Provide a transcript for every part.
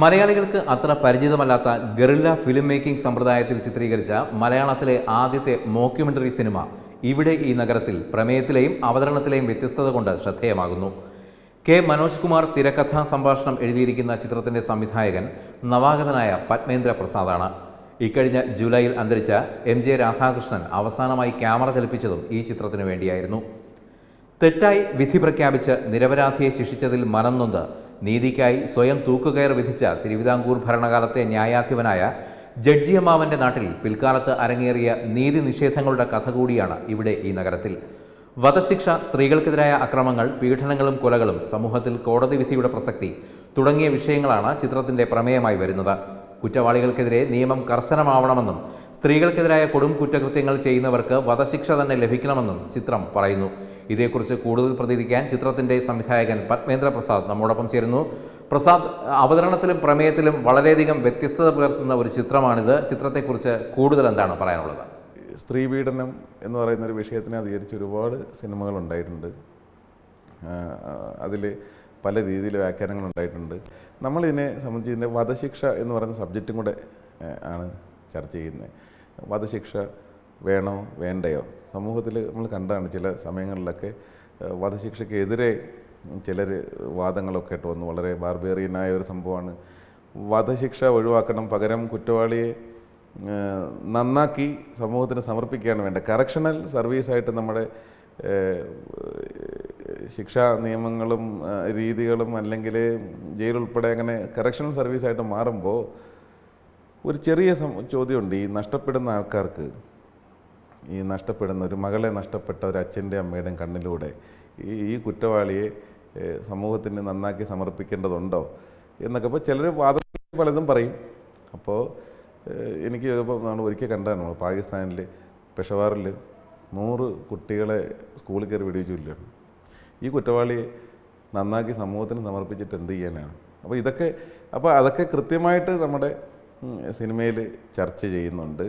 മലയാളികൾക്ക് അത്ര പരിചിതമല്ലാത്ത guerrilla film making സമ്പ്രദായത്തിൽ ചിത്രീകരിച്ച മലയാളത്തിലെ ആദ്യത്തെ മോക്യുമെന്ററി സിനിമ ഇവിടെ ഈ നഗരത്തിൽ പ്രമേയത്തിലെയും അവതരണത്തിലെയും വ്യത്യസ്തത കൊണ്ട് ശ്രദ്ധേയമാകുന്നു കെ മനോജ് കുമാർ തിരക്കഥാ സംഭാഷണം എഴുതിയിരിക്കുന്ന ചിത്രത്തിൻ്റെ സംവിധായകൻ നവാഗതനായ പത്മേന്ദ്ര പ്രസാദാണ് ഇക്കഴിഞ്ഞ ജൂലൈയിൽ അന്തരിച്ച എം ജെ രാധാകൃഷ്ണൻ അവസാനമായി ക്യാമറ ചലിപ്പിച്ചതും ഈ ചിത്രത്തിനു വേണ്ടിയായിരുന്നു തെറ്റായി വിധി പ്രഖ്യാപിച്ച് നിരപരാധിയെ ശിക്ഷിച്ചതിൽ മനം നൊന്ത് നീതിക്കായി സ്വയം തൂക്കുകയർ വിധിച്ച തിരുവിതാംകൂർ ഭരണകാലത്തെ ന്യായാധിപനായ ജഡ്ജിയമ്മാവൻ്റെ നാട്ടിൽ പിൽക്കാലത്ത് അരങ്ങേറിയ നീതി നിഷേധങ്ങളുടെ കഥ കൂടിയാണ് ഇവിടെ ഈ നഗരത്തിൽ വധശിക്ഷ സ്ത്രീകൾക്കെതിരായ അക്രമങ്ങൾ പീഡനങ്ങളും കൊലകളും സമൂഹത്തിൽ കോടതി വിധിയുടെ പ്രസക്തി തുടങ്ങിയ വിഷയങ്ങളാണ് ചിത്രത്തിന്റെ പ്രമേയമായി വരുന്നത് കുറ്റവാളികൾക്കെതിരെ നിയമം കർശനമാവണമെന്നും സ്ത്രീകൾക്കെതിരായ കൊടും കുറ്റകൃത്യങ്ങൾ ചെയ്യുന്നവർക്ക് വധശിക്ഷ തന്നെ ലഭിക്കണമെന്നും ചിത്രം പറയുന്നു ഇതേക്കുറിച്ച് കൂടുതൽ പ്രതികരിക്കാൻ ചിത്രത്തിൻ്റെ സംവിധായകൻ പത്മേന്ദ്ര പ്രസാദ് നമ്മോടൊപ്പം ചേരുന്നു പ്രസാദ് അവതരണത്തിലും പ്രമേയത്തിലും വളരെയധികം വ്യത്യസ്തത പുലർത്തുന്ന ഒരു ചിത്രമാണിത് ചിത്രത്തെക്കുറിച്ച് കൂടുതൽ എന്താണ് പറയാനുള്ളത് സ്ത്രീ പീഡനം എന്ന് പറയുന്ന ഒരു വിഷയത്തിനെ അധികരിച്ച് ഒരുപാട് സിനിമകൾ ഉണ്ടായിട്ടുണ്ട് അതിൽ പല രീതിയിൽ വ്യാഖ്യാനങ്ങൾ ഉണ്ടായിട്ടുണ്ട് നമ്മളിതിനെ സംബന്ധിച്ച് ഇതിൻ്റെ വധശിക്ഷ എന്ന് പറയുന്ന സബ്ജക്റ്റും കൂടെ ആണ് ചർച്ച ചെയ്യുന്നത് വധശിക്ഷ വേണോ വേണ്ടയോ സമൂഹത്തിൽ നമ്മൾ കണ്ടതാണ് ചില സമയങ്ങളിലൊക്കെ വധശിക്ഷയ്ക്കെതിരെ ചിലർ വാദങ്ങളൊക്കെ ആയിട്ട് വന്നു വളരെ ബാർബേറിയനായ ഒരു സംഭവമാണ് വധശിക്ഷ ഒഴിവാക്കണം പകരം കുറ്റവാളിയെ നന്നാക്കി സമൂഹത്തിന് സമർപ്പിക്കുകയാണ് വേണ്ടത് കറക്ഷണൽ സർവീസായിട്ട് നമ്മുടെ ശിക്ഷാ നിയമങ്ങളും രീതികളും അല്ലെങ്കിൽ ജയിലുൾപ്പെടെ അങ്ങനെ കറക്ഷൻ സർവീസായിട്ട് മാറുമ്പോൾ ഒരു ചെറിയ ചോദ്യമുണ്ട് ഈ നഷ്ടപ്പെടുന്ന ആൾക്കാർക്ക് ഈ നഷ്ടപ്പെടുന്ന ഒരു മകളെ നഷ്ടപ്പെട്ട ഒരു അച്ഛൻ്റെ അമ്മയുടെയും കണ്ണിലൂടെ ഈ ഈ കുറ്റവാളിയെ സമൂഹത്തിന് നന്നാക്കി സമർപ്പിക്കേണ്ടതുണ്ടോ എന്നൊക്കെ ഇപ്പോൾ ചിലർ വാദം പലതും പറയും അപ്പോൾ എനിക്ക് ഇപ്പോൾ നമ്മൾ ഒരിക്കൽ കണ്ടാണ് നമ്മൾ പാകിസ്ഥാനിൽ പെഷവാറിൽ നൂറ് കുട്ടികളെ സ്കൂളിൽ കയറി വെടിവെച്ചില്ലായിരുന്നു ഈ കുറ്റവാളി നന്നാക്കി സമൂഹത്തിന് സമർപ്പിച്ചിട്ട് എന്ത് ചെയ്യാനാണ് അപ്പോൾ ഇതൊക്കെ അപ്പോൾ അതൊക്കെ കൃത്യമായിട്ട് നമ്മുടെ സിനിമയിൽ ചർച്ച ചെയ്യുന്നുണ്ട്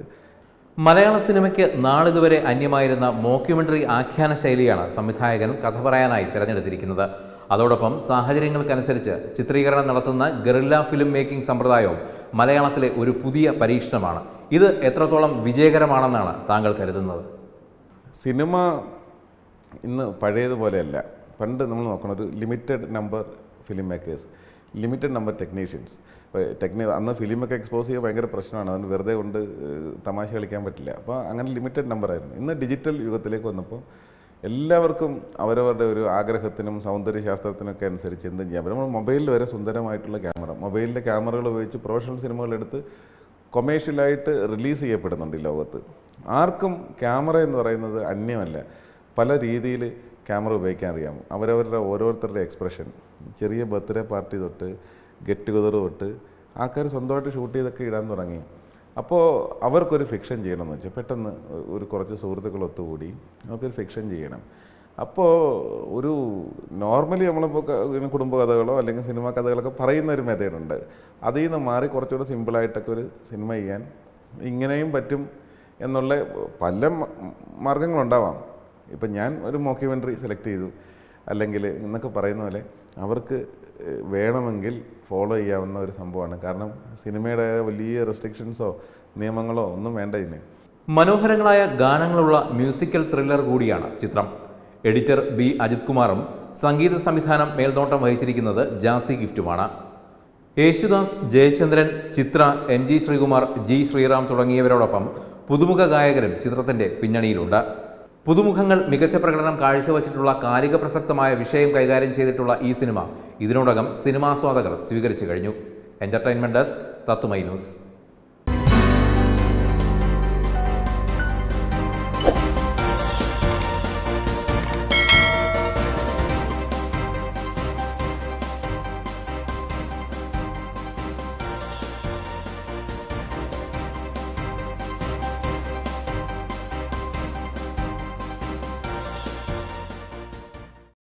മലയാള സിനിമയ്ക്ക് നാളിതുവരെ അന്യമായിരുന്ന മോക്യുമെൻ്ററി ആഖ്യാന ശൈലിയാണ് സംവിധായകൻ കഥ പറയാനായി തിരഞ്ഞെടുത്തിരിക്കുന്നത് അതോടൊപ്പം സാഹചര്യങ്ങൾക്കനുസരിച്ച് ചിത്രീകരണം നടത്തുന്ന ഗറില്ല ഫിലിം മേക്കിംഗ് സമ്പ്രദായവും മലയാളത്തിലെ ഒരു പുതിയ പരീക്ഷണമാണ് ഇത് എത്രത്തോളം വിജയകരമാണെന്നാണ് താങ്കൾ കരുതുന്നത് സിനിമ ഇന്ന് പഴയതുപോലെയല്ല പണ്ട് നമ്മൾ നോക്കണം ഒരു limited number film makers limited number technicians ടെക്നി അന്ന് ഫിലിമൊക്കെ എക്സ്പോസ് ചെയ്യുക ഭയങ്കര പ്രശ്നമാണ് അതിന് വെറുതെ കൊണ്ട് തമാശ കളിക്കാൻ പറ്റില്ല അപ്പോൾ അങ്ങനെ ലിമിറ്റഡ് നമ്പറായിരുന്നു ഇന്ന് ഡിജിറ്റൽ യുഗത്തിലേക്ക് വന്നപ്പോൾ എല്ലാവർക്കും അവരവരുടെ ഒരു ആഗ്രഹത്തിനും സൗന്ദര്യശാസ്ത്രത്തിനൊക്കെ അനുസരിച്ച് എന്തും ചെയ്യാൻ പറ്റും നമ്മൾ മൊബൈലിൽ വരെ സുന്ദരമായിട്ടുള്ള ക്യാമറ മൊബൈലിൻ്റെ ക്യാമറകൾ ഉപയോഗിച്ച് പ്രൊഫഷണൽ സിനിമകളെടുത്ത് കൊമേഴ്ഷ്യലായിട്ട് റിലീസ് ചെയ്യപ്പെടുന്നുണ്ട് ഈ ലോകത്ത് ആർക്കും ക്യാമറ എന്ന് പറയുന്നത് അന്യമല്ല പല രീതിയിൽ ക്യാമറ ഉപയോഗിക്കാൻ അറിയാമോ അവരവരുടെ ഓരോരുത്തരുടെ എക്സ്പ്രഷൻ ചെറിയ ബർത്ത്ഡേ പാർട്ടി തൊട്ട് ഗെറ്റ് ടുഗദർ തൊട്ട് ആൾക്കാർ സ്വന്തമായിട്ട് ഷൂട്ട് ചെയ്തൊക്കെ ഇടാൻ തുടങ്ങി അപ്പോൾ അവർക്കൊരു ഫിക്ഷൻ ചെയ്യണമെന്ന് വെച്ചാൽ പെട്ടെന്ന് ഒരു കുറച്ച് സുഹൃത്തുക്കൾ ഒത്തുകൂടി അവർക്കൊരു ഫിക്ഷൻ ചെയ്യണം അപ്പോൾ ഒരു നോർമലി നമ്മളിപ്പോൾ കുടുംബ കഥകളോ അല്ലെങ്കിൽ സിനിമ കഥകളൊക്കെ പറയുന്ന ഒരു മെത്തേഡുണ്ട് അതിൽ നിന്ന് മാറി കുറച്ചുകൂടെ സിമ്പിളായിട്ടൊക്കെ ഒരു സിനിമ ചെയ്യാൻ ഇങ്ങനെയും പറ്റും എന്നുള്ള പല മാർഗങ്ങളുണ്ടാവാം ഇപ്പം ഞാൻ ഒരു മോക്യുമെൻ്ററി സെലക്ട് ചെയ്തു അല്ലെങ്കിൽ എന്നൊക്കെ പറയുന്ന പോലെ അവർക്ക് വേണമെങ്കിൽ ഫോളോ ചെയ്യാവുന്ന ഒരു സംഭവമാണ് കാരണം സിനിമയുടെ വലിയ റെസ്ട്രിക്ഷൻസോ നിയമങ്ങളോ ഒന്നും വേണ്ട ഇതിന് മനോഹരങ്ങളായ ഗാനങ്ങളുള്ള മ്യൂസിക്കൽ ത്രില്ലർ കൂടിയാണ് ചിത്രം എഡിറ്റർ ബി അജിത് കുമാറും സംഗീത സംവിധാനം മേൽനോട്ടം വഹിച്ചിരിക്കുന്നത് ജാസി ഗിഫ്റ്റുമാണ് Yesudas Jayachandran Chithra M G Sreekumar G Sreeram തുടങ്ങിയവരോടൊപ്പം പുതുമുഖ ഗായകരും ചിത്രത്തിൻ്റെ പിന്നണിയിലുണ്ട് പുതുമുഖങ്ങൾ മികച്ച പ്രകടനം കാഴ്ചവച്ചിട്ടുള്ള കാലിക പ്രസക്തമായ വിഷയം കൈകാര്യം ചെയ്തിട്ടുള്ള ഈ സിനിമ ഇതിനോടകം സിനിമാസ്വാദകർ സ്വീകരിച്ചു കഴിഞ്ഞു എൻ്റർടൈൻമെൻറ്റ് ഡെസ്ക് തത്തുമൈ ന്യൂസ്